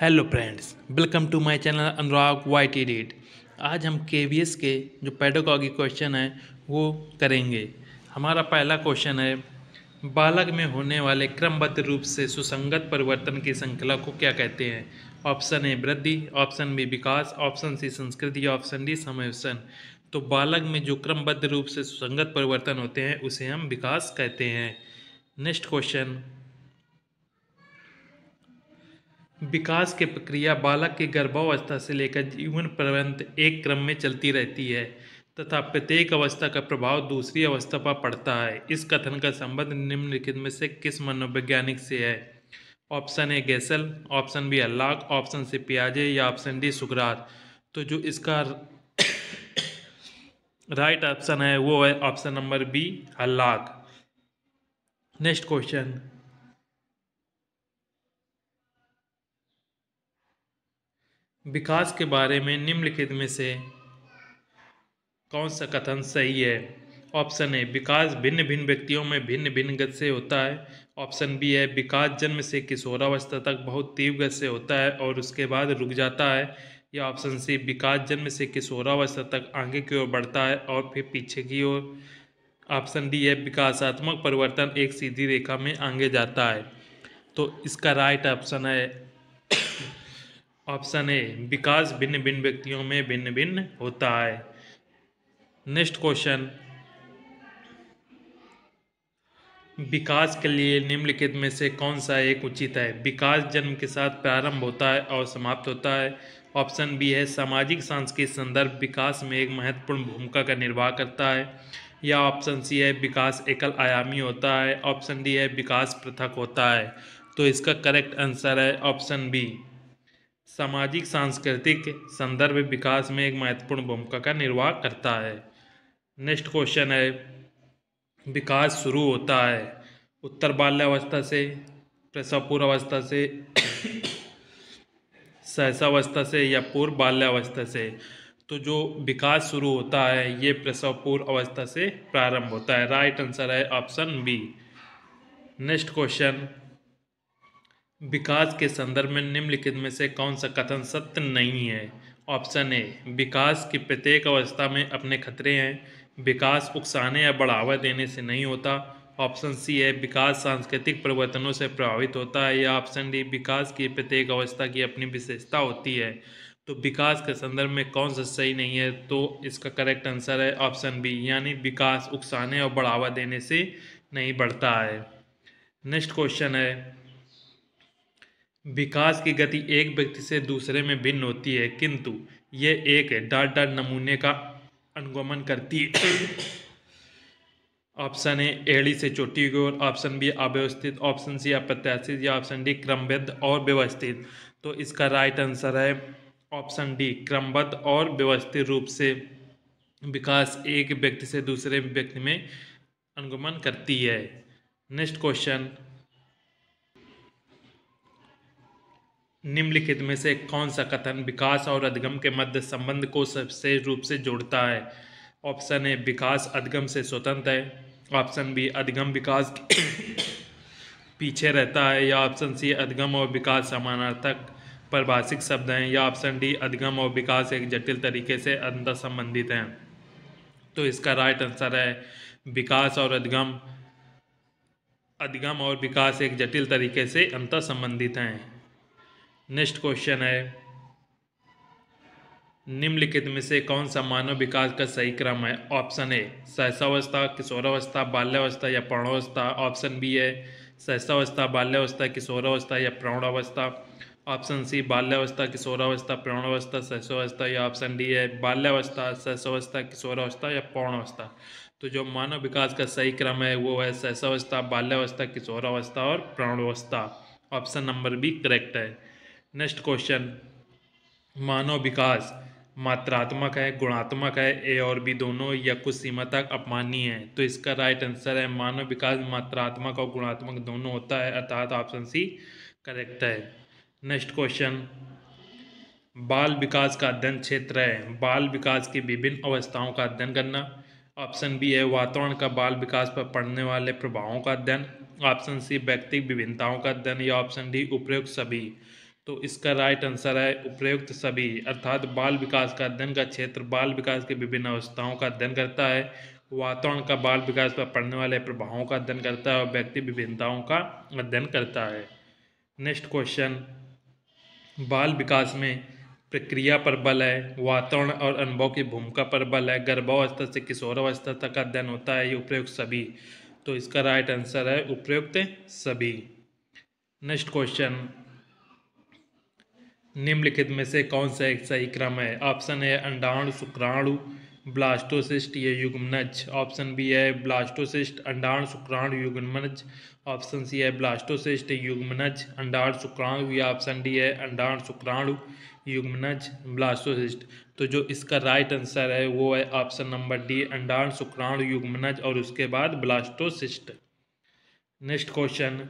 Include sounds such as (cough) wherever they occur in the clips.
hello friends welcome to my channel Anurag Y T date आज हम के के जो पेडोगॉगी क्वेश्चन है वो करेंगे हमारा पहला क्वेश्चन है बालक में होने वाले क्रमबद्ध रूप से सुसंगत परिवर्तन की श्रृंखला को क्या कहते हैं ऑप्शन ए वृद्धि ऑप्शन बी विकास ऑप्शन सी संस्कृति ऑप्शन डी समयसन तो बालक में जो क्रमबद्ध रूप से सुसंगत परिवर्तन होते हैं उसे हम विकास कहते हैं नेक्स्ट क्वेश्चन विकास की प्रक्रिया बालक के गर्भावस्था से लेकर जीवन पर्यंत एक क्रम में चलती रहती है तथा प्रत्येक अवस्था का प्रभाव दूसरी अवस्था पर पड़ता है इस कथन का संबंध निम्नलिखित में से किस मनोवैज्ञानिक से है option A Gesell option B अल्लाक ऑप्शन सी पियाजे या ऑप्शन डी सुकरात तो जो इसका राइट ऑप्शन है वो है ऑप्शन नंबर बी अल्लाक नेक्स्ट क्वेश्चन विकास के बारे में निम्नलिखित में से कौन सा कथन सही है ऑप्शन ए विकास भिन्न भिन्न व्यक्तियों में भिन्न भिन्न गति से होता है ऑप्शन बी है विकास जन्म से किशोरावस्था तक बहुत तीव्र गति से होता है और उसके बाद रुक जाता है या ऑप्शन सी विकास जन्म से किशोरावस्था तक आगे की ओर बढ़ता है और फिर पीछे की ओर ऑप्शन डी है विकासात्मक परिवर्तन एक सीधी रेखा में आगे जाता है तो इसका राइट ऑप्शन है ऑप्शन ए विकास भिन्न भिन्न व्यक्तियों में भिन्न भिन्न होता है नेक्स्ट क्वेश्चन विकास के लिए निम्नलिखित में से कौन सा एक उचित है विकास जन्म के साथ प्रारंभ होता है और समाप्त होता है ऑप्शन बी है सामाजिक सांस्कृतिक संदर्भ विकास में एक महत्वपूर्ण भूमिका का निर्वाह करता है या ऑप्शन सी है विकास एकल आयामी होता है ऑप्शन डी है विकास पृथक होता है तो इसका करेक्ट आंसर है ऑप्शन बी सामाजिक सांस्कृतिक संदर्भ विकास में एक महत्वपूर्ण भूमिका का निर्वाह करता है नेक्स्ट क्वेश्चन है विकास शुरू होता है उत्तर बाल्यावस्था से प्रसवपूर्वावस्था अवस्था से सहसावस्था से या पूर्व बाल्यावस्था से तो जो विकास शुरू होता है ये प्रसवपूर्व अवस्था से प्रारंभ होता है राइट आंसर है ऑप्शन बी नेक्स्ट क्वेश्चन विकास के संदर्भ में निम्नलिखित में से कौन सा कथन सत्य नहीं है ऑप्शन ए विकास की प्रत्येक अवस्था में अपने खतरे हैं विकास उकसाने या बढ़ावा देने से नहीं होता ऑप्शन सी है विकास सांस्कृतिक परिवर्तनों से प्रभावित होता है या ऑप्शन डी विकास की प्रत्येक अवस्था की अपनी विशेषता होती है तो विकास के संदर्भ में कौन सा सही नहीं है तो इसका करेक्ट आंसर है ऑप्शन बी यानी विकास उकसाने और बढ़ावा देने से नहीं बढ़ता है नेक्स्ट क्वेश्चन है विकास की गति एक व्यक्ति से दूसरे में भिन्न होती है किंतु ये एक डाट डाट नमूने का अनुगमन करती है ऑप्शन ए एड़ी से चोटी की ओर ऑप्शन बी अव्यवस्थित ऑप्शन सी अप्रत्याशित या ऑप्शन डी क्रमबद्ध और व्यवस्थित तो इसका राइट आंसर है ऑप्शन डी क्रमबद्ध और व्यवस्थित रूप से विकास एक व्यक्ति से दूसरे व्यक्ति में अनुगमन करती है नेक्स्ट क्वेश्चन निम्नलिखित में से कौन सा कथन विकास और अधिगम के मध्य संबंध को सबसे रूप से जोड़ता है ऑप्शन ए विकास अधिगम से स्वतंत्र है ऑप्शन बी अधिगम विकास (coughs) पीछे रहता है या ऑप्शन सी अधिगम और विकास समानार्थक परिभाषिक शब्द हैं या ऑप्शन डी अधिगम और विकास एक जटिल तरीके से अंतर संबंधित हैं तो इसका राइट आंसर है विकास और अधिगम अधिगम और विकास एक जटिल तरीके से अंतर संबंधित हैं नेक्स्ट क्वेश्चन है निम्नलिखित में से कौन सा मानव विकास का सही क्रम है ऑप्शन ए सहसावस्था किशोरावस्था बाल्यावस्था या प्रौणावस्था ऑप्शन बी है सहसावस्था बाल्यावस्था किशोरावस्था या प्रौणावस्था ऑप्शन सी बाल्यावस्था किशोरावस्था प्रौणावस्था सहसावस्था या ऑप्शन डी है बाल्यावस्था सहसावस्था किशोरावस्था या प्रौणावस्था तो जो मानव विकास का सही क्रम है वो है सहसावस्था बाल्यावस्था किशोरावस्था और प्रौणावस्था ऑप्शन नंबर बी करेक्ट है नेक्स्ट क्वेश्चन मानव विकास मात्रात्मक है गुणात्मक है ए और बी दोनों या कुछ सीमा तक अपमानी है तो इसका राइट आंसर है मानव विकास मात्रात्मक और गुणात्मक दोनों होता है अर्थात ऑप्शन सी करेक्ट है नेक्स्ट क्वेश्चन बाल विकास का अध्ययन क्षेत्र है बाल विकास की विभिन्न अवस्थाओं का अध्ययन करना ऑप्शन बी है वातावरण का बाल विकास पर पड़ने वाले प्रभावों का अध्ययन ऑप्शन सी व्यक्तिक विभिन्नताओं का अध्ययन या ऑप्शन डी उपयुक्त सभी तो इसका राइट आंसर है उपयुक्त सभी अर्थात बाल विकास का अध्ययन का क्षेत्र बाल विकास की विभिन्न अवस्थाओं का अध्ययन करता है वातावरण का बाल विकास पर पड़ने वाले प्रभावों का अध्ययन करता है और व्यक्ति विभिन्नताओं का अध्ययन करता है नेक्स्ट क्वेश्चन बाल विकास में प्रक्रिया पर बल है वातावरण और अनुभव की भूमिका पर बल है गर्भावस्था से किशोरावस्था तक का अध्ययन होता है ये उपयुक्त सभी तो इसका राइट आंसर है उपयुक्त सभी नेक्स्ट क्वेश्चन निम्नलिखित में से कौन सा एक सही क्रम है ऑप्शन है अंडाणु शुक्राणु ब्लास्टोसिस्ट या युग्मनज ऑप्शन बी है ब्लास्टोसिस्ट अंडाणु शुक्राणु युग्मनज ऑप्शन सी है ब्लास्टोसिस्ट युग्मनज अंडाणु शुक्राणु या ऑप्शन डी है अंडाणु शुक्राणु युग्मनज ब्लास्टोसिस्ट तो जो इसका राइट आंसर है वो है ऑप्शन नंबर डी अंडाणु शुक्राणु युग्मनज और उसके बाद ब्लास्टोसिस्ट नेक्स्ट क्वेश्चन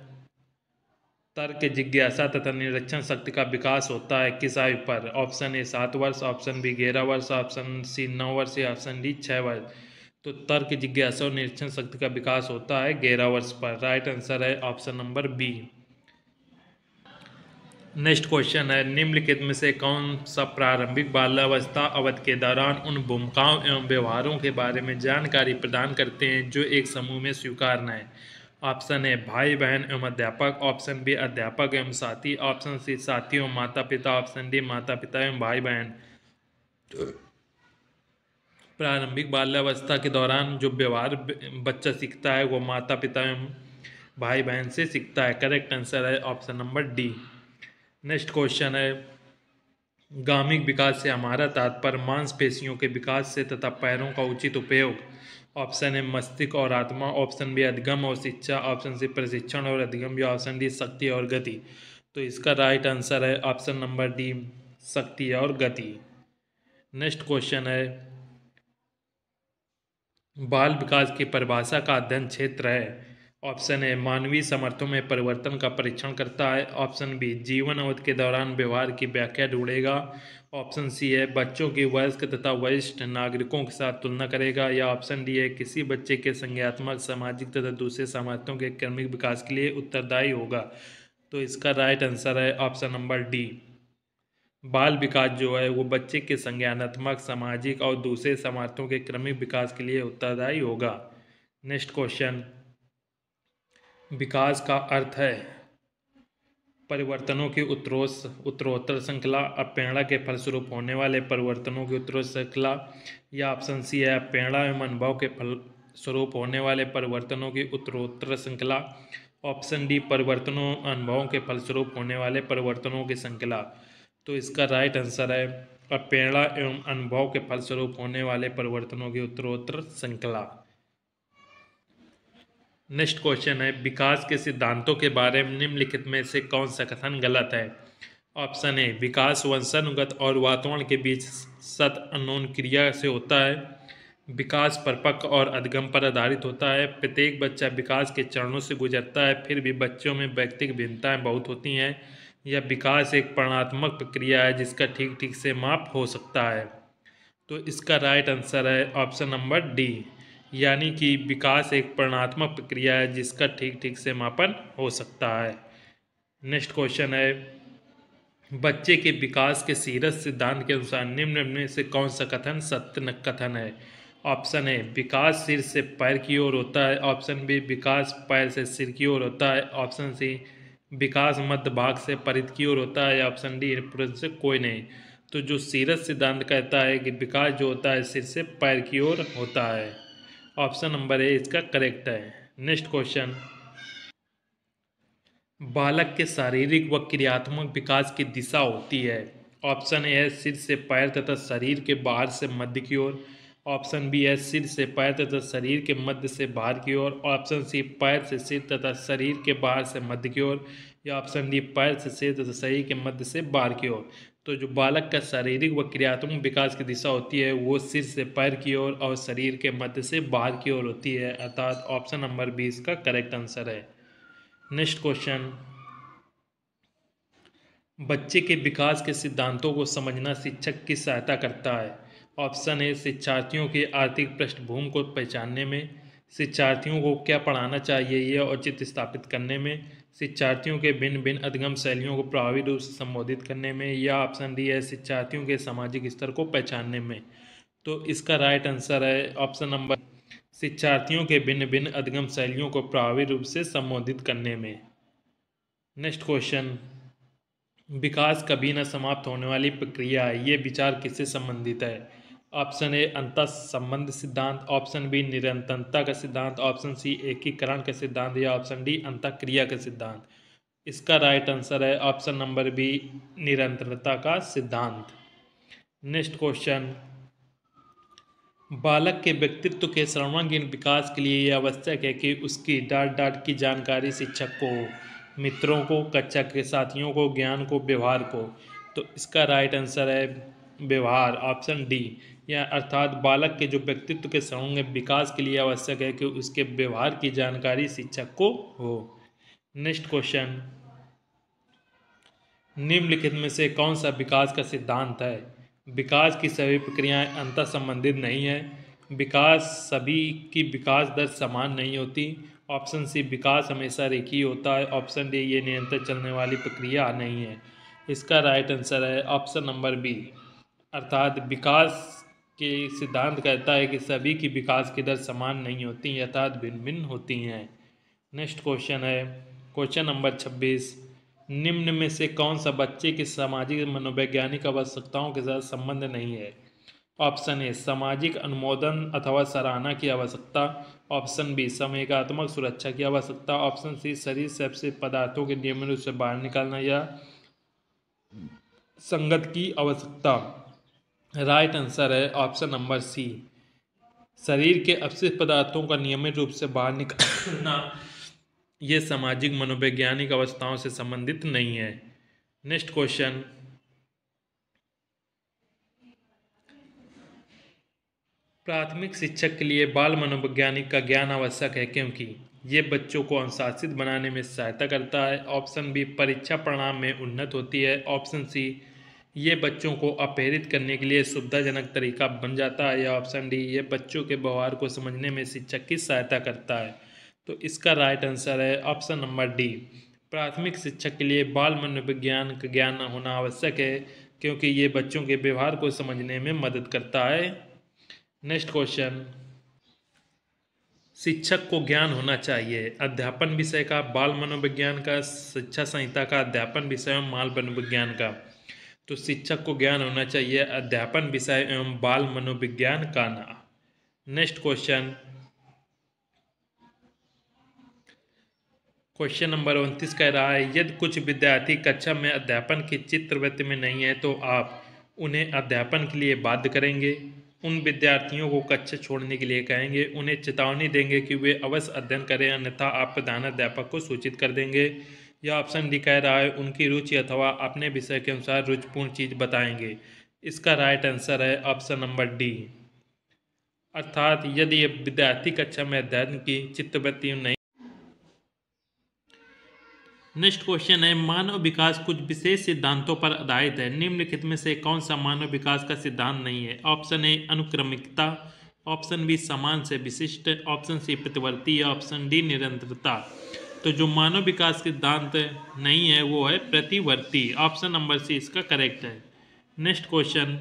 तर्क जिज्ञासा तथा निरीक्षण शक्ति का विकास होता है किस आयु पर ऑप्शन ए सात वर्ष ऑप्शन बी ग्यारह वर्ष ऑप्शन सी नौ वर्ष या ऑप्शन डी छः वर्ष तो तर्क जिज्ञासा और निरीक्षण शक्ति का विकास होता है ग्यारह वर्ष पर राइट आंसर है option number B next question है निम्नलिखित में से कौन सा प्रारंभिक बाल्यावस्था अवध के दौरान उन भूमिकाओं एवं व्यवहारों के बारे में जानकारी प्रदान करते हैं जो एक समूह में स्वीकारना है ऑप्शन ए भाई बहन एवं अध्यापक ऑप्शन बी अध्यापक एवं साथी ऑप्शन सी साथी एवं माता पिता ऑप्शन डी माता पिता एवं भाई बहन प्रारंभिक बाल्यावस्था के दौरान जो व्यवहार बच्चा सीखता है वो माता पिता एवं भाई बहन से सीखता है करेक्ट आंसर है option number D next question है गामिक विकास से हमारा तात्पर्य मांसपेशियों के विकास से तथा पैरों का उचित उपयोग ऑप्शन है मस्तिष्क और आत्मा ऑप्शन बी अधिगम और शिक्षा ऑप्शन सी प्रशिक्षण और अधिगम या ऑप्शन डी शक्ति और गति तो इसका राइट आंसर है ऑप्शन नंबर डी शक्ति और गति नेक्स्ट क्वेश्चन है बाल विकास की परिभाषा का अध्ययन क्षेत्र है ऑप्शन ए मानवीय समर्थों में परिवर्तन का परीक्षण करता है ऑप्शन बी जीवन अवधि के दौरान व्यवहार की व्याख्या ढूंढेगा ऑप्शन सी है बच्चों की वयस्क तथा वरिष्ठ नागरिकों के साथ तुलना करेगा या ऑप्शन डी है किसी बच्चे के संज्ञात्मक सामाजिक तथा दूसरे सामर्थ्यों के क्रमिक विकास के लिए उत्तरदायी होगा तो इसका राइट आंसर है ऑप्शन नंबर डी बाल विकास जो है वो बच्चे के संज्ञानात्मक सामाजिक और दूसरे सामर्थ्यों के क्रमिक विकास के लिए उत्तरदायी होगा नेक्स्ट क्वेश्चन विकास का अर्थ है परिवर्तनों की उत्तरोस उत्तरोत्तर श्रृंखला अपेरणा के फलस्वरूप होने वाले परिवर्तनों की उत्तरो श्रृंखला या ऑप्शन सी है अपेरणा एवं अनुभव के फल स्वरूप होने वाले परिवर्तनों की उत्तरोत्तर श्रृंखला ऑप्शन डी परिवर्तनों अनुभवों के फलस्वरूप होने वाले परिवर्तनों की श्रृंखला तो इसका राइट आंसर है और एवं अनुभव के फलस्वरूप होने वाले परिवर्तनों की उत्तरोत्तर श्रृंखला नेक्स्ट क्वेश्चन है विकास के सिद्धांतों के बारे में निम्नलिखित में से कौन सा कथन गलत है ऑप्शन ए विकास वंशानुगत और वातावरण के बीच सत अनोन क्रिया से होता है विकास परपक्व और अधिगम पर आधारित होता है प्रत्येक बच्चा विकास के चरणों से गुजरता है फिर भी बच्चों में व्यक्तिक भिन्नताएँ बहुत होती हैं यह विकास एक प्रणात्मक प्रक्रिया है जिसका ठीक ठीक से माप हो सकता है तो इसका राइट आंसर है ऑप्शन नंबर डी यानी कि विकास एक प्रणात्मक प्रक्रिया है जिसका ठीक ठीक से मापन हो सकता है नेक्स्ट क्वेश्चन है बच्चे के विकास के सीरस सिद्धांत के अनुसार निम्न में से कौन सा कथन सत्य कथन है ऑप्शन ए विकास सिर से पैर की ओर होता है ऑप्शन बी विकास पैर से सिर की ओर होता है ऑप्शन सी विकास मध्य भाग से परित की ओर होता है ऑप्शन डी से कोई नहीं तो जो सीरस सिद्धांत कहता है कि विकास जो होता है सिर से पैर की ओर होता है ऑप्शन नंबर ए इसका करेक्ट है नेक्स्ट क्वेश्चन बालक के शारीरिक व क्रियात्मक विकास की दिशा होती है ऑप्शन ए है सिर से पैर तथा शरीर के बाहर से मध्य की ओर ऑप्शन बी है सिर से पैर तथा शरीर के मध्य से बाहर की ओर ऑप्शन सी पैर से सिर तथा शरीर के बाहर से मध्य की ओर या ऑप्शन डी पैर से सिर तथा शरीर के मध्य से बाहर की ओर तो जो बालक का शारीरिक व क्रियात्मक विकास की दिशा होती है वो सिर से पैर की ओर और, और शरीर के मध्य से बाहर की ओर होती है अर्थात ऑप्शन नंबर बीस का करेक्ट आंसर है नेक्स्ट क्वेश्चन बच्चे के विकास के सिद्धांतों को समझना शिक्षक की सहायता करता है ऑप्शन है शिक्षार्थियों के आर्थिक पृष्ठभूमि को पहचानने में शिक्षार्थियों को क्या पढ़ाना चाहिए यह औचित्य स्थापित करने में शिक्षार्थियों के भिन्न भिन्न अधिगम शैलियों को प्रभावी रूप से संबोधित करने में या ऑप्शन डी है शिक्षार्थियों के सामाजिक स्तर को पहचानने में तो इसका राइट आंसर है ऑप्शन नंबर शिक्षार्थियों के भिन्न भिन्न अधिगम शैलियों को प्रभावी रूप से संबोधित करने में नेक्स्ट क्वेश्चन विकास कभी न समाप्त होने वाली प्रक्रिया है ये विचार किससे संबंधित है ऑप्शन ए अंत संबंध सिद्धांत ऑप्शन बी निरंतरता का सिद्धांत ऑप्शन सी एकीकरण का सिद्धांत या ऑप्शन डी अंत क्रिया का सिद्धांत इसका राइट आंसर है ऑप्शन नंबर बी निरंतरता का सिद्धांत नेक्स्ट क्वेश्चन बालक के व्यक्तित्व के सर्वांगीण विकास के लिए यह आवश्यक है कि उसकी डाट डाट की जानकारी शिक्षक को मित्रों को कक्षा के साथियों को ज्ञान को व्यवहार को तो इसका राइट आंसर है व्यवहार ऑप्शन डी या अर्थात बालक के जो व्यक्तित्व के सर्वंग विकास के लिए आवश्यक है कि उसके व्यवहार की जानकारी शिक्षक को हो नेक्स्ट क्वेश्चन निम्नलिखित में से कौन सा विकास का सिद्धांत है विकास की सभी प्रक्रियाएं अंतर संबंधित नहीं है विकास सभी की विकास दर समान नहीं होती ऑप्शन सी विकास हमेशा रेखी होता है ऑप्शन डी ये निरंतर चलने वाली प्रक्रिया नहीं है इसका राइट आंसर है ऑप्शन नंबर बी अर्थात विकास के सिद्धांत कहता है कि सभी की विकास की दर समान नहीं होती यथात भिन्न भिन्न होती हैं नेक्स्ट क्वेश्चन है क्वेश्चन नंबर छब्बीस निम्न में से कौन सा बच्चे की सामाजिक मनोवैज्ञानिक आवश्यकताओं के साथ संबंध नहीं है ऑप्शन ए सामाजिक अनुमोदन अथवा सराहना की आवश्यकता ऑप्शन बी समेकात्मक सुरक्षा की आवश्यकता ऑप्शन सी शरीर से से पदार्थों के नियमित रूप से बाहर निकालना या संगत की आवश्यकता राइट आंसर है ऑप्शन नंबर सी शरीर के अवशिष्ट पदार्थों का नियमित रूप से बाहर निकालना ये सामाजिक मनोवैज्ञानिक अवस्थाओं से संबंधित नहीं है नेक्स्ट क्वेश्चन प्राथमिक शिक्षक के लिए बाल मनोवैज्ञानिक का ज्ञान आवश्यक है क्योंकि ये बच्चों को अनुशासित बनाने में सहायता करता है ऑप्शन बी परीक्षा परिणाम में उन्नत होती है ऑप्शन सी ये बच्चों को अपेरित करने के लिए सुविधाजनक तरीका बन जाता है या ऑप्शन डी ये बच्चों के व्यवहार को समझने में शिक्षक की सहायता करता है तो इसका राइट आंसर है ऑप्शन नंबर डी प्राथमिक शिक्षक के लिए बाल मनोविज्ञान का ज्ञान होना आवश्यक है क्योंकि ये बच्चों के व्यवहार को समझने में मदद करता है नेक्स्ट क्वेश्चन शिक्षक को ज्ञान होना चाहिए अध्यापन विषय का बाल मनोविज्ञान का शिक्षा संहिता का अध्यापन विषय और माल मनोविज्ञान का तो शिक्षक को ज्ञान होना चाहिए अध्यापन विषय एवं बाल मनोविज्ञान का ना नेक्स्ट क्वेश्चन क्वेश्चन नंबर उनतीस कह रहा है यदि कुछ विद्यार्थी कक्षा में अध्यापन की चित्रवृत्ति में नहीं है तो आप उन्हें अध्यापन के लिए बाध्य करेंगे उन विद्यार्थियों को कक्षा छोड़ने के लिए कहेंगे उन्हें चेतावनी देंगे कि वे अवश्य अध्ययन करें अन्यथा आप प्रधान अध्यापक को सूचित कर देंगे या ऑप्शन कह रहा है उनकी रुचि अथवा अपने विषय के अनुसार रुचिपूर्ण चीज़ बताएंगे इसका राइट आंसर है ऑप्शन नंबर डी अर्थात यदि विद्यार्थी कक्षा में अध्ययन की चित्तवृत्ति नहीं नेक्स्ट क्वेश्चन है मानव विकास कुछ विशेष सिद्धांतों पर आधारित है निम्नलिखित में से कौन सा मानव विकास का सिद्धांत नहीं है ऑप्शन ए अनुक्रमिकता ऑप्शन बी समान से विशिष्ट ऑप्शन सी प्रतिवर्ती या ऑप्शन डी निरंतरता तो जो मानव विकास सिद्धांत नहीं है वो है प्रतिवर्ती ऑप्शन नंबर सी इसका करेक्ट है नेक्स्ट क्वेश्चन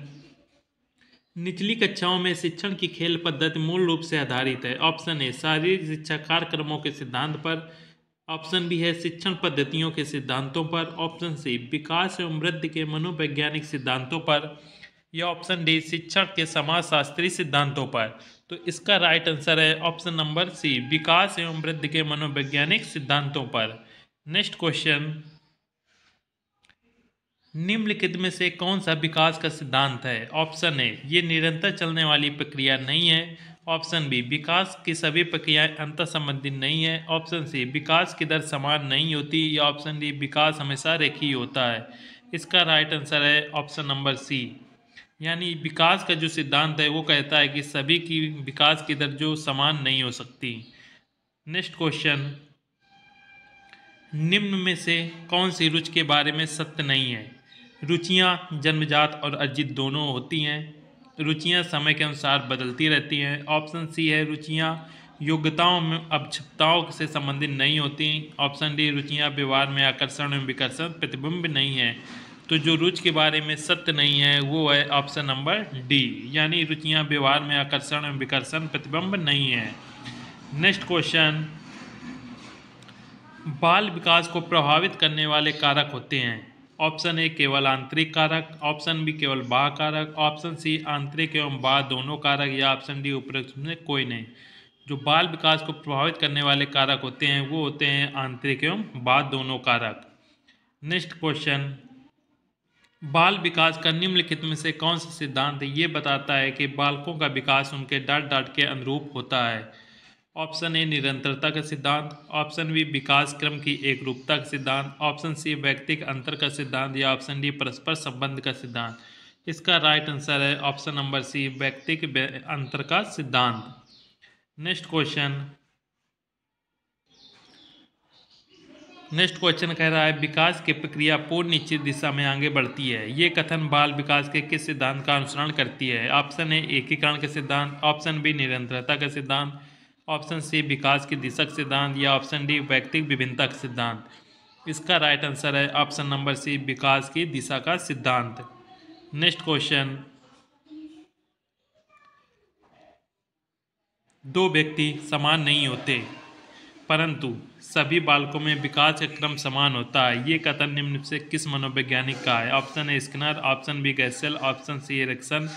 निचली कक्षाओं में शिक्षण की खेल पद्धति मूल रूप से आधारित है ऑप्शन ए शारीरिक शिक्षा कार्यक्रमों के सिद्धांत पर ऑप्शन बी है शिक्षण पद्धतियों के सिद्धांतों पर ऑप्शन सी विकास एवं वृद्धि के मनोवैज्ञानिक सिद्धांतों पर या ऑप्शन डी शिक्षा के समाजशास्त्री सिद्धांतों पर तो इसका राइट आंसर है ऑप्शन नंबर सी विकास एवं वृद्धि के मनोवैज्ञानिक सिद्धांतों पर नेक्स्ट क्वेश्चन निम्नलिखित में से कौन सा विकास का सिद्धांत है ऑप्शन ए ये निरंतर चलने वाली प्रक्रिया नहीं है ऑप्शन बी विकास की सभी प्रक्रियाएं अंत संबंधित नहीं है ऑप्शन सी विकास की दर समान नहीं होती या ऑप्शन डी विकास हमेशा रेखी होता है इसका राइट आंसर है ऑप्शन नंबर सी यानी विकास का जो सिद्धांत है वो कहता है कि सभी की विकास की दर जो समान नहीं हो सकती नेक्स्ट क्वेश्चन निम्न में से कौन सी रुचि के बारे में सत्य नहीं है रुचियाँ जन्मजात और अर्जित दोनों होती हैं रुचियाँ समय के अनुसार बदलती रहती हैं ऑप्शन सी है रुचियाँ योग्यताओं में अक्षमताओं से संबंधित नहीं होती ऑप्शन डी रुचियाँ व्यवहार में आकर्षण एवं विकर्षण प्रतिबिंब नहीं है तो जो रुचि के बारे में सत्य नहीं है वो है ऑप्शन नंबर डी यानी रुचियाँ व्यवहार में आकर्षण एवं विकर्षण प्रतिबिंब नहीं है नेक्स्ट क्वेश्चन बाल विकास को प्रभावित करने वाले कारक होते हैं ऑप्शन ए केवल आंतरिक कारक ऑप्शन बी केवल बाह कारक ऑप्शन सी आंतरिक एवं बाह दोनों कारक या ऑप्शन डी उपरोक्त में कोई नहीं जो बाल विकास को प्रभावित करने वाले कारक होते हैं वो होते हैं आंतरिक एवं बाह दोनों कारक नेक्स्ट क्वेश्चन बाल विकास का निम्नलिखित में से कौन सा सिद्धांत ये बताता है कि बालकों का विकास उनके डाट डाट के अनुरूप होता है ऑप्शन ए निरंतरता का सिद्धांत ऑप्शन बी विकास क्रम की एक रूपता का सिद्धांत ऑप्शन सी व्यक्तिक अंतर का सिद्धांत या ऑप्शन डी परस्पर संबंध का सिद्धांत इसका राइट आंसर है ऑप्शन नंबर सी व्यक्तिक अंतर का सिद्धांत नेक्स्ट क्वेश्चन नेक्स्ट क्वेश्चन कह रहा है विकास की प्रक्रिया पूर्ण निश्चित दिशा में आगे बढ़ती है ये कथन बाल विकास के किस सिद्धांत का अनुसरण करती है ऑप्शन ए एकीकरण का सिद्धांत ऑप्शन बी निरंतरता का सिद्धांत ऑप्शन सी विकास की दिशक सिद्धांत या ऑप्शन डी व्यक्तिक विभिन्नता का सिद्धांत इसका राइट आंसर है ऑप्शन नंबर सी विकास की दिशा का सिद्धांत नेक्स्ट क्वेश्चन दो व्यक्ति समान नहीं होते परंतु सभी बालकों में विकास का क्रम समान होता है ये कथन निम्न से किस मनोवैज्ञानिक का है option A Skinner option B Gesell option C Erikson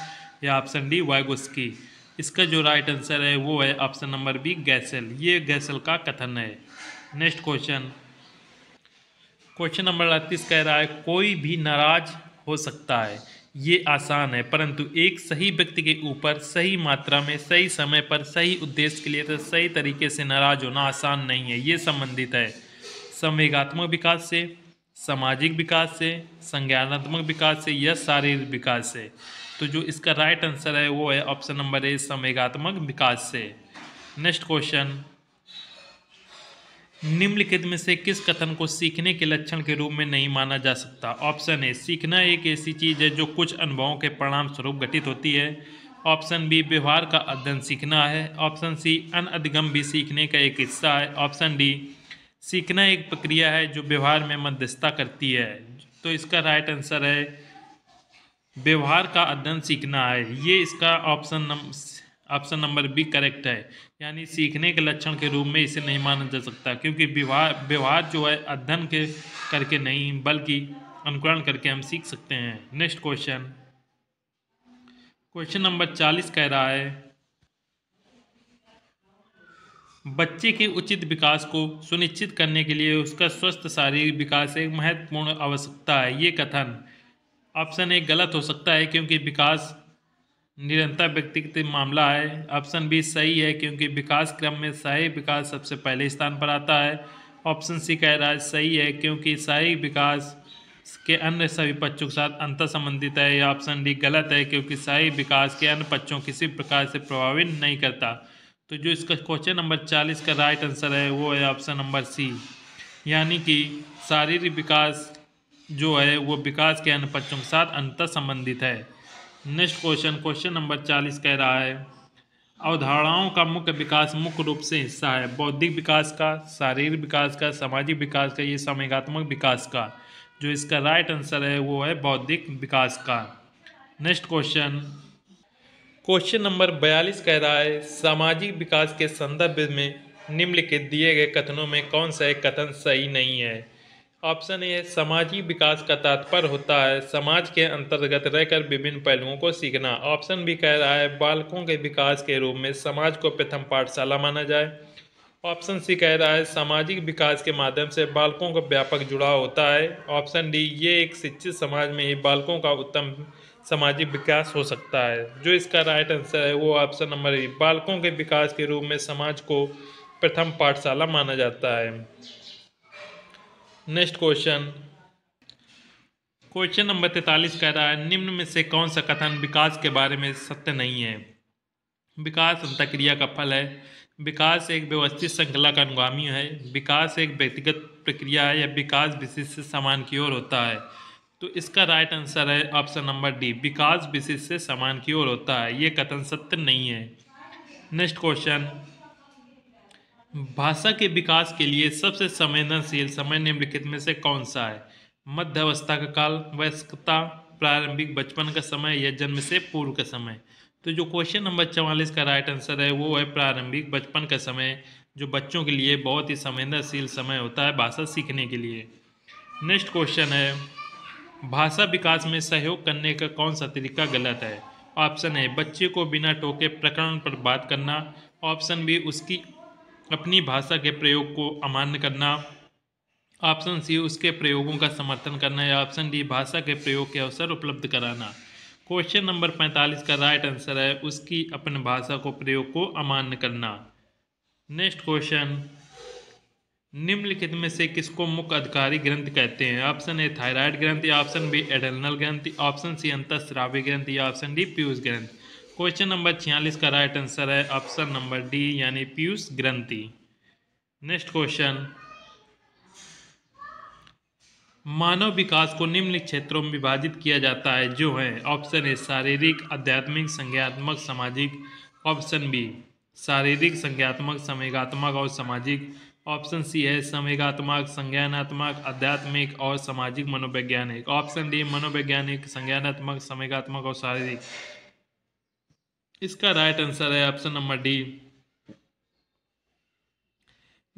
या ऑप्शन डी वाइगोस्की इसका जो राइट आंसर है वो है ऑप्शन नंबर बी गैसेल ये गैसेल का कथन है नेक्स्ट क्वेश्चन क्वेश्चन नंबर अड़तीस कह रहा है कोई भी नाराज हो सकता है ये आसान है परंतु एक सही व्यक्ति के ऊपर सही मात्रा में सही समय पर सही उद्देश्य के लिए तो सही तरीके से नाराज होना आसान नहीं है ये संबंधित है संवेगात्मक विकास से सामाजिक विकास से संज्ञानात्मक विकास से या शारीरिक विकास से तो जो इसका राइट आंसर है वो है ऑप्शन नंबर ए संवेगात्मक विकास से नेक्स्ट क्वेश्चन निम्नलिखित में से किस कथन को सीखने के लक्षण के रूप में नहीं माना जा सकता ऑप्शन ए सीखना एक ऐसी चीज़ है जो कुछ अनुभवों के परिणाम स्वरूप घटित होती है ऑप्शन बी व्यवहार का अध्ययन सीखना है ऑप्शन सी अन अधिगम भी सीखने का एक हिस्सा है ऑप्शन डी सीखना एक प्रक्रिया है जो व्यवहार में मध्यस्थता करती है तो इसका राइट आंसर है व्यवहार का अध्ययन सीखना है ये इसका option number option number B correct है यानी सीखने के लक्षण के रूप में इसे नहीं माना जा सकता क्योंकि व्यवहार व्यवहार जो है अध्ययन के करके नहीं बल्कि अनुकरण करके हम सीख सकते हैं नेक्स्ट क्वेश्चन क्वेश्चन नंबर चालीस कह रहा है बच्चे के उचित विकास को सुनिश्चित करने के लिए उसका स्वस्थ शारीरिक विकास एक महत्वपूर्ण आवश्यकता है ये कथन ऑप्शन ए गलत हो सकता है क्योंकि विकास निरंतर व्यक्तिगत मामला है ऑप्शन बी सही है क्योंकि विकास क्रम में शाही विकास सबसे पहले स्थान पर आता है ऑप्शन सी का राज सही है क्योंकि शाही विकास के अन्य सभी पक्षों के साथ अंतर संबंधित है यह ऑप्शन डी गलत है क्योंकि शाही विकास के अन्य पक्षों किसी प्रकार से प्रभावित नहीं करता तो जो इसका क्वेश्चन नंबर चालीस का राइट आंसर है वो है ऑप्शन नंबर सी यानी कि शारीरिक विकास जो है वो विकास के अन्य पक्षों के साथ अंतर संबंधित है नेक्स्ट क्वेश्चन क्वेश्चन नंबर चालीस कह रहा है अवधारणाओं का मुख्य विकास मुख्य रूप से हिस्सा है बौद्धिक विकास का शारीरिक विकास का सामाजिक विकास का ये समेगात्मक विकास का जो इसका राइट आंसर है वो है बौद्धिक विकास का नेक्स्ट क्वेश्चन क्वेश्चन नंबर बयालीस कह रहा है सामाजिक विकास के संदर्भ में निम्नलिखित दिए गए कथनों में कौन सा एक कथन सही नहीं है ऑप्शन ए सामाजिक विकास का तात्पर्य होता है समाज के अंतर्गत रहकर विभिन्न पहलुओं को सीखना ऑप्शन बी कह रहा है बालकों के विकास के रूप में समाज को प्रथम पाठशाला माना जाए ऑप्शन सी कह रहा है सामाजिक विकास के माध्यम से बालकों का व्यापक जुड़ाव होता है ऑप्शन डी ये एक शिक्षित समाज में ही बालकों का उत्तम सामाजिक विकास हो सकता है जो इसका राइट आंसर है वो ऑप्शन नंबर ए बालकों के विकास के रूप में समाज को प्रथम पाठशाला माना जाता है नेक्स्ट क्वेश्चन क्वेश्चन नंबर तैतालीस कह रहा है निम्न में से कौन सा कथन विकास के बारे में सत्य नहीं है विकास अंतक्रिया का फल है विकास एक व्यवस्थित श्रृंखला का अनुगामी है विकास एक व्यक्तिगत प्रक्रिया है या विकास विशिष्ट से समान की ओर होता है तो इसका राइट आंसर है ऑप्शन नंबर डी विकास विशिष्ट से समान की ओर होता है ये कथन सत्य नहीं है नेक्स्ट क्वेश्चन भाषा के विकास के लिए सबसे संवेदनशील समय निम्नलिखित में से कौन सा है मध्य अवस्था का काल वयस्कता प्रारंभिक बचपन का समय या जन्म से पूर्व का समय तो जो क्वेश्चन नंबर चवालीस का राइट आंसर है वो है प्रारंभिक बचपन का समय जो बच्चों के लिए बहुत ही संवेदनशील समय होता है भाषा सीखने के लिए नेक्स्ट क्वेश्चन है भाषा विकास में सहयोग करने का कौन सा तरीका गलत है ऑप्शन है बच्चे को बिना टोके प्रकरण पर बात करना ऑप्शन बी उसकी अपनी भाषा के प्रयोग को अमान्य करना ऑप्शन सी उसके प्रयोगों का समर्थन करना या ऑप्शन डी भाषा के प्रयोग के अवसर उपलब्ध कराना क्वेश्चन नंबर पैंतालीस का राइट आंसर है उसकी अपन भाषा को प्रयोग को अमान्य करना नेक्स्ट क्वेश्चन निम्नलिखित में से किसको मुख्य अधिकारी ग्रंथ कहते हैं ऑप्शन ए थायराइड या ऑप्शन बी एडलनल ग्रंथ ऑप्शन सी अंतस्रावी ग्रंथ या ऑप्शन डी पीयूष ग्रंथ क्वेश्चन नंबर छियालीस का राइट आंसर है ऑप्शन नंबर डी यानी पीयूष ग्रंथि नेक्स्ट क्वेश्चन मानव विकास को निम्नलिखित क्षेत्रों में विभाजित किया जाता है जो है ऑप्शन ए शारीरिक आध्यात्मिक संज्ञात्मक सामाजिक ऑप्शन बी शारीरिक संज्ञात्मक संवेगात्मक और सामाजिक ऑप्शन सी है संवेगात्मक संज्ञानात्मक आध्यात्मिक और सामाजिक मनोवैज्ञानिक ऑप्शन डी मनोवैज्ञानिक संज्ञानात्मक संवेगात्मक और शारीरिक इसका राइट आंसर है ऑप्शन नंबर डी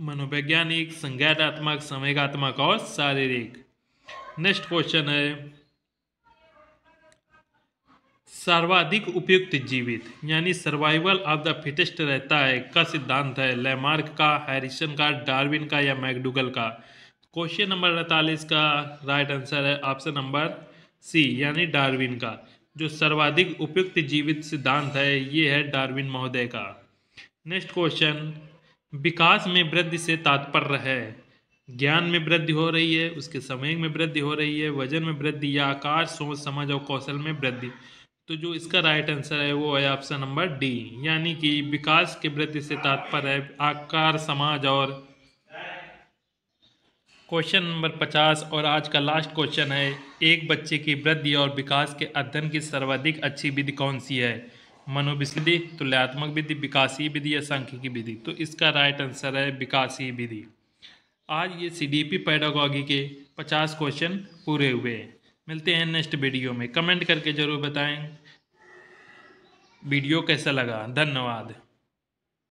मनोवैज्ञानिक संज्ञानात्मक संवेगात्मक और शारीरिक नेक्स्ट क्वेश्चन है सर्वाधिक उपयुक्त जीवित यानी सर्वाइवल ऑफ द फिटेस्ट रहता है का सिद्धांत है लेमार्क का हैरिसन का डार्विन का या मैकडूगल का क्वेश्चन नंबर अड़तालीस का राइट आंसर है ऑप्शन नंबर सी यानी डार्विन का जो सर्वाधिक उपयुक्त जीवित सिद्धांत है ये है डार्विन महोदय का नेक्स्ट क्वेश्चन विकास में वृद्धि से तात्पर्य है ज्ञान में वृद्धि हो रही है उसके समय में वृद्धि हो रही है वजन में वृद्धि या आकार सोच समझ और कौशल में वृद्धि तो जो इसका राइट आंसर है वो है ऑप्शन नंबर डी यानी कि विकास के वृद्धि से तात्पर्य है आकार समाज और क्वेश्चन नंबर पचास और आज का लास्ट क्वेश्चन है एक बच्चे की वृद्धि और विकास के अध्ययन की सर्वाधिक अच्छी विधि कौन सी है मनोविधि तुल्यात्मक विधि विकासीय विधि या सांख्यिकी विधि तो इसका राइट आंसर है विकासीय विधि आज ये सी डी पी पैडागॉगी के पचास क्वेश्चन पूरे हुए मिलते हैं नेक्स्ट वीडियो में कमेंट करके ज़रूर बताएँ वीडियो कैसा लगा धन्यवाद